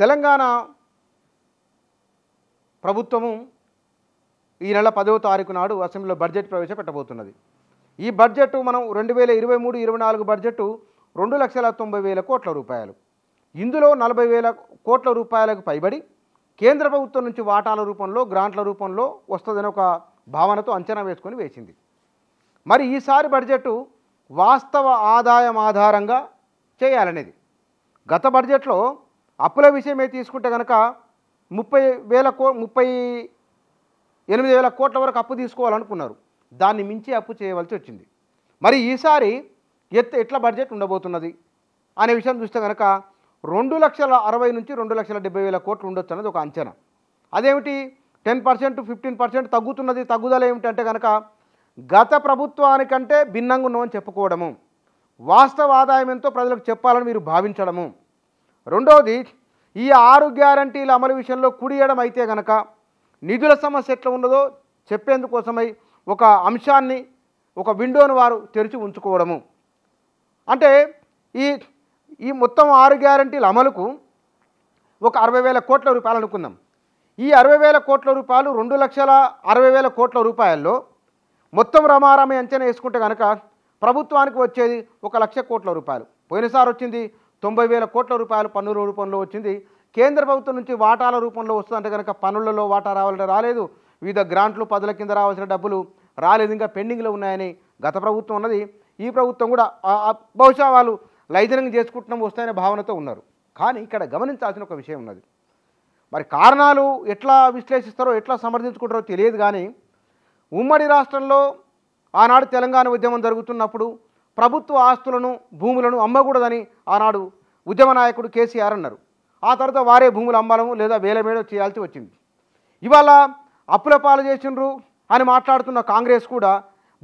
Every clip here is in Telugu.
తెలంగాణ ప్రభుత్వము ఈ నెల పదవ తారీఖు నాడు అసెంబ్లీలో బడ్జెట్ ప్రవేశపెట్టబోతున్నది ఈ బడ్జెట్ మనం రెండు వేల ఇరవై మూడు ఇరవై నాలుగు బడ్జెట్ రెండు లక్షల తొంభై వేల కోట్ల రూపాయలు ఇందులో నలభై వేల కోట్ల రూపాయలకు పైబడి కేంద్ర ప్రభుత్వం నుంచి వాటాల రూపంలో గ్రాంట్ల రూపంలో వస్తుందని ఒక భావనతో అంచనా వేసుకొని వేసింది మరి ఈసారి బడ్జెట్ వాస్తవ ఆదాయం ఆధారంగా చేయాలనేది గత బడ్జెట్లో అప్పుల విషయమే తీసుకుంటే కనుక ముప్పై వేల కో ముప్పై ఎనిమిది వేల కోట్ల వరకు అప్పు తీసుకోవాలనుకున్నారు దాన్ని మించి అప్పు చేయవలసి వచ్చింది మరి ఈసారి ఎత్తు ఎట్లా బడ్జెట్ ఉండబోతున్నది అనే విషయం చూస్తే కనుక రెండు లక్షల అరవై నుంచి రెండు లక్షల డెబ్బై వేల కోట్లు ఉండొచ్చు అన్నది ఒక అంచనా అదేమిటి టెన్ పర్సెంట్ ఫిఫ్టీన్ పర్సెంట్ తగ్గుతున్నది తగ్గుదల ఏమిటంటే కనుక గత ప్రభుత్వానికంటే భిన్నంగా ఉన్నామని చెప్పుకోవడము వాస్తవ ఆదాయం ఎంతో ప్రజలకు చెప్పాలని మీరు భావించడము రెండవది ఈ ఆరు గ్యారంటీల అమలు విషయంలో కుడియడం అయితే గనక నిధుల సమస్య ఎట్లా ఉన్నదో చెప్పేందుకోసమై ఒక అంశాన్ని ఒక విండోను వారు తెరిచి ఉంచుకోవడము అంటే ఈ ఈ మొత్తం ఆరు గ్యారంటీల అమలుకు ఒక అరవై వేల కోట్ల రూపాయలు అనుకుందాం ఈ అరవై వేల కోట్ల రూపాయలు రెండు లక్షల అరవై వేల కోట్ల రూపాయల్లో మొత్తం రమారమి అంచనా వేసుకుంటే కనుక ప్రభుత్వానికి వచ్చేది ఒక లక్ష కోట్ల రూపాయలు పోయినసారి వచ్చింది తొంభై వేల కోట్ల రూపాయలు పన్నుల రూపంలో వచ్చింది కేంద్ర ప్రభుత్వం నుంచి వాటాల రూపంలో వస్తుందంటే కనుక పన్నులలో వాటా రావాలంటే రాలేదు వివిధ గ్రాంట్లు పదుల కింద రావాల్సిన డబ్బులు రాలేదు ఇంకా పెండింగ్లో ఉన్నాయని గత ప్రభుత్వం ఉన్నది ఈ ప్రభుత్వం కూడా బహుశా వాళ్ళు లైజనింగ్ చేసుకుంటున్నాం వస్తాయనే భావనతో ఉన్నారు కానీ ఇక్కడ గమనించాల్సిన ఒక విషయం ఉన్నది మరి కారణాలు ఎట్లా విశ్లేషిస్తారో ఎట్లా సమర్థించుకుంటారో తెలియదు కానీ ఉమ్మడి రాష్ట్రంలో ఆనాడు తెలంగాణ ఉద్యమం జరుగుతున్నప్పుడు ప్రభుత్వ ఆస్తులను భూములను అమ్మకూడదని ఆనాడు ఉద్యమ నాయకుడు కేసీఆర్ అన్నారు ఆ తర్వాత వారే భూములు అమ్మాలము లేదా వేల మీద చేయాల్సి వచ్చింది ఇవాళ అప్పుల పాలు చేసిండ్రు అని మాట్లాడుతున్న కాంగ్రెస్ కూడా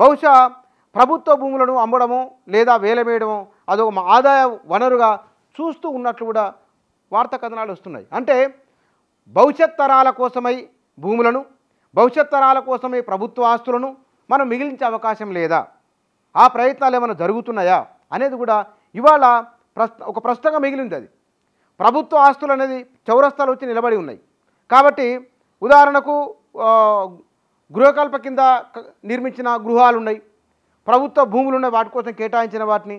బహుశా ప్రభుత్వ భూములను అమ్మడము లేదా వేల వేయడమో అదొక ఆదాయ వనరుగా చూస్తూ ఉన్నట్లు కూడా వార్తా కథనాలు వస్తున్నాయి అంటే భవిష్యత్ తరాల కోసమై భూములను భవిష్యత్ తరాల కోసమై ప్రభుత్వ ఆస్తులను మనం మిగిలించే అవకాశం లేదా ఆ ప్రయత్నాలు ఏమైనా జరుగుతున్నాయా అనేది కూడా ఇవాళ ప్రశ్న ఒక ప్రశ్నగా మిగిలింది అది ప్రభుత్వ ఆస్తులు అనేది చౌరస్తాలు వచ్చి నిలబడి ఉన్నాయి కాబట్టి ఉదాహరణకు గృహకల్ప కింద నిర్మించిన గృహాలు ఉన్నాయి ప్రభుత్వ భూములు ఉన్నాయి వాటి కోసం కేటాయించిన వాటిని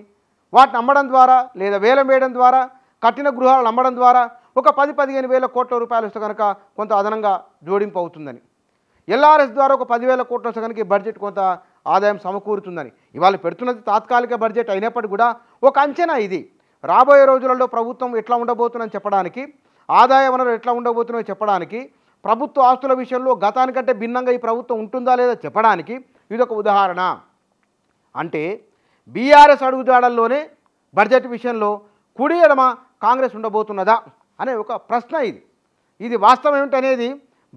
వాటిని అమ్మడం ద్వారా లేదా వేలం వేయడం ద్వారా కట్టిన గృహాలను అమ్మడం ద్వారా ఒక పది పదిహేను వేల కోట్ల రూపాయలు వస్తే కనుక కొంత అదనంగా జోడింపు అవుతుందని ఎల్ఆర్ఎస్ ద్వారా ఒక పదివేల కోట్లు వస్తే కనుక ఈ బడ్జెట్ కొంత ఆదాయం సమకూరుతుందని ఇవాళ పెడుతున్నది తాత్కాలిక బడ్జెట్ అయినప్పటికీ కూడా ఒక అంచనా ఇది రాబోయే రోజులలో ప్రభుత్వం ఎట్లా ఉండబోతుందని చెప్పడానికి ఆదాయ వనరులు ఎట్లా ఉండబోతున్నాయి చెప్పడానికి ప్రభుత్వ ఆస్తుల విషయంలో గతానికంటే భిన్నంగా ఈ ప్రభుత్వం ఉంటుందా లేదా చెప్పడానికి ఇది ఒక ఉదాహరణ అంటే బీఆర్ఎస్ అడుగుజాడల్లోనే బడ్జెట్ విషయంలో కుడి ఎడమ కాంగ్రెస్ ఉండబోతున్నదా అనే ఒక ప్రశ్న ఇది ఇది వాస్తవం ఏమిటనేది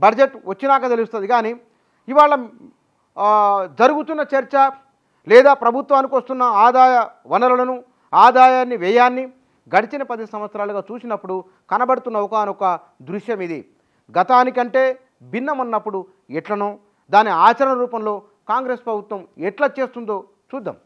బడ్జెట్ వచ్చినాక తెలుస్తుంది కానీ ఇవాళ జరుగుతున్న చర్చ లేదా ప్రభుత్వానికి వస్తున్న ఆదాయ వనరులను ఆదాయాన్ని వ్యయాన్ని గడిచిన పది సంవత్సరాలుగా చూసినప్పుడు కనబడుతున్న ఒకనొక దృశ్యం ఇది గతానికంటే భిన్నమన్నప్పుడు ఎట్లనో దాని ఆచరణ రూపంలో కాంగ్రెస్ ప్రభుత్వం ఎట్లా చేస్తుందో చూద్దాం